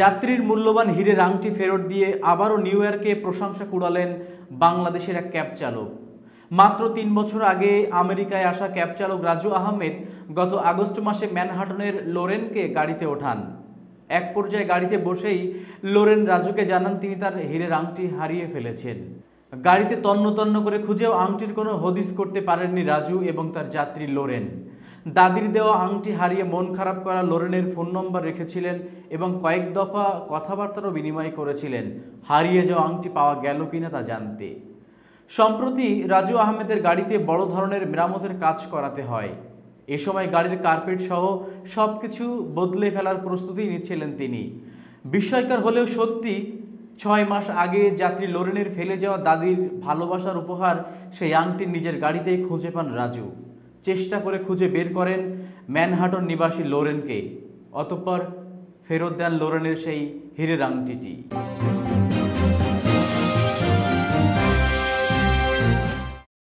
যাত্রীর মূল্যবান হীরের আংটি ফেরত দিয়ে আবারও নিউ ইয়র্কে প্রশংসা কুড়ালেন বাংলাদেশের এক ক্যাব চালক মাত্র তিন বছর আগে আমেরিকায় আসা ক্যাব চালক রাজু আহমেদ গত আগস্ট মাসে ম্যানহাটনের লোরেনকে গাড়িতে ওঠান এক পর্যায়ে গাড়িতে বসেই লোরেন রাজুকে জানান তিনি তার হীরের আংটি হারিয়ে ফেলেছেন গাড়িতে তন্নতন্ন করে খুঁজেও আংটির কোনো হদিস করতে পারেননি রাজু এবং তার যাত্রী লোরেন দাদির দেওয়া আংটি হারিয়ে মন খারাপ করা লোরেনের ফোন নম্বর রেখেছিলেন এবং কয়েক দফা কথাবার্তারও বিনিময় করেছিলেন হারিয়ে যাওয়া আংটি পাওয়া গেল কিনা তা জানতে সম্প্রতি রাজু আহমেদের গাড়িতে বড় ধরনের মেরামতের কাজ করাতে হয় এ সময় গাড়ির কার্পেট সহ সব কিছু বদলে ফেলার প্রস্তুতি নিচ্ছিলেন তিনি বিস্ময়কর হলেও সত্যি ছয় মাস আগে যাত্রী লোরেনের ফেলে যাওয়া দাদির ভালোবাসার উপহার সেই আংটি নিজের গাড়িতেই খুঁজে পান রাজু চেষ্টা করে খুঁজে বের করেন ম্যানহাটন নিবাসী লোরেনকে অতঃপর ফেরত দেন লোরেনের সেই হিরের আংটিটি